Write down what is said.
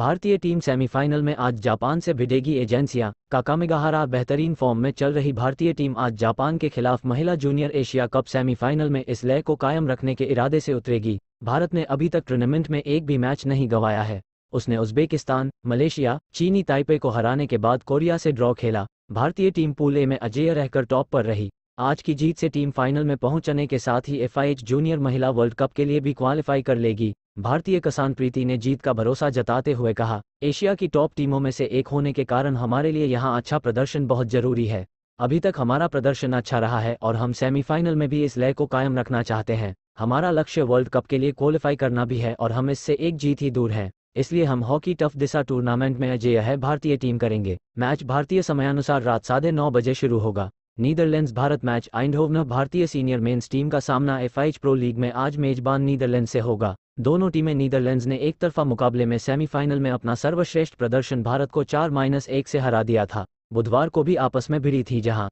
भारतीय team semifinal में आज जापान से भिड़ेगी एजेंसियां काकामेगाहारा बेहतरीन फॉर्म में चल रही भारतीय टीम आज जापान के खिलाफ महिला जूनियर एशिया कप सेमीफाइनल में इस लय को कायम रखने के इरादे से उतरेगी भारत ने अभी तक टूर्नामेंट में एक भी मैच नहीं गंवाया है उसने उज्बेकिस्तान मलेशिया चीनी ताइपे को हराने के बाद कोरिया से ड्रॉ खेला भारतीय टीम पूल ए में अजेय रहकर टॉप पर रही आज की जीत से टीम फाइनल में पहुंचने के साथ ही एफआईएच जूनियर महिला वर्ल्ड कप के लिए भी क्वालिफाई कर लेगी भारतीय किसान प्रीति ने जीत का भरोसा जताते हुए कहा एशिया की टॉप टीमों में से एक होने के कारण हमारे लिए यहाँ अच्छा प्रदर्शन बहुत जरूरी है अभी तक हमारा प्रदर्शन अच्छा रहा है और हम सेमीफाइनल में भी इस लय को कायम रखना चाहते हैं हमारा लक्ष्य वर्ल्ड कप के लिए क्वालिफाई करना भी है और हम इससे एक जीत ही दूर हैं इसलिए हम हॉकी टफ दिशा टूर्नामेंट में अजय है भारतीय टीम करेंगे मैच भारतीय समयानुसार रात साढ़े नौ बजे शुरू होगा नीदरलैंड्स भारत मैच आइंडहोवन भारतीय सीनियर मेंस टीम का सामना एफआईएच प्रो लीग में आज मेजबान नीदरलैंड से होगा दोनों टीमें नीदरलैंड्स ने एक तरफा मुकाबले में सेमीफाइनल में अपना सर्वश्रेष्ठ प्रदर्शन भारत को चार माइनस एक से हरा दिया था बुधवार को भी आपस में भिड़ी थी जहां